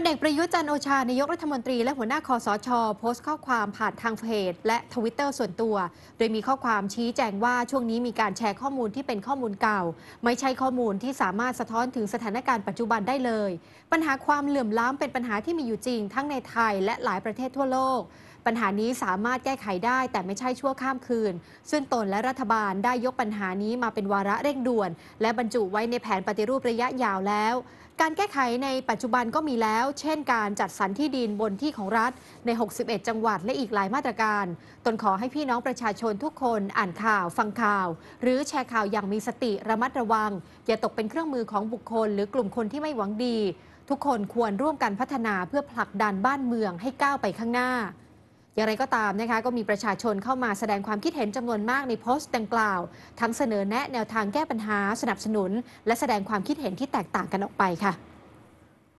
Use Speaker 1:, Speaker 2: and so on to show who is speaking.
Speaker 1: พลเอกประยุทธ์จันโอชานายกรัฐมนตรีและหัวหน้าคอสช โพสต์ข้อความผ่านทางเพจและทวิตเตอร์ส่วนตัว โดยมีข้อความชี้แจงว่าช่วงนี้มีการแชร์ข้อมูลที่เป็นข้อมูลเก่า ไม่ใช่ข้อมูลที่สามารถสะท้อนถึงสถานการณ์ปัจจุบันได้เลย ปัญหาความเหลื่อมล้ำเป็นปัญหาที่มีอยู่จริงทั้งในไทยและหลายประเทศทั่วโลกปัญหานี้สามารถแก้ไขได้แต่ไม่ใช่ชั่วข้ามคืน ซึ่งตนและรัฐบาลได้ยกปัญหานี้มาเป็นวาระเร่งด่วน และบรรจุไว้ในแผนปฏิรูประยะยาวแล้ว การแก้ไขในปัจจุบันก็มีแล้ว เช่นการจัดสรรที่ดินบนที่ของรัฐใน 61 จังหวัดและอีกหลายมาตรการ ตนขอให้พี่น้องประชาชนทุกคนอ่านข่าวฟังข่าว หรือแชร์ข่าวอย่างมีสติระมัดระวังอย่าตกเป็นเครื่องมือของบุคคล หรือกลุ่มคนที่ไม่หวังดี ทุกคนควรร่วมกันพัฒนาเพื่อผลักดันบ้านเมืองให้ก้าวไปข้างหน้าอย่างไรก็ตามนะคะ ก็มีประชาชนเข้ามาแสดงความคิดเห็นจำนวนมากในโพสต์ดังกล่าว ทั้งเสนอแนะแนวทางแก้ปัญหาสนับสนุน และแสดงความคิดเห็นที่แตกต่างกันออกไปค่ะ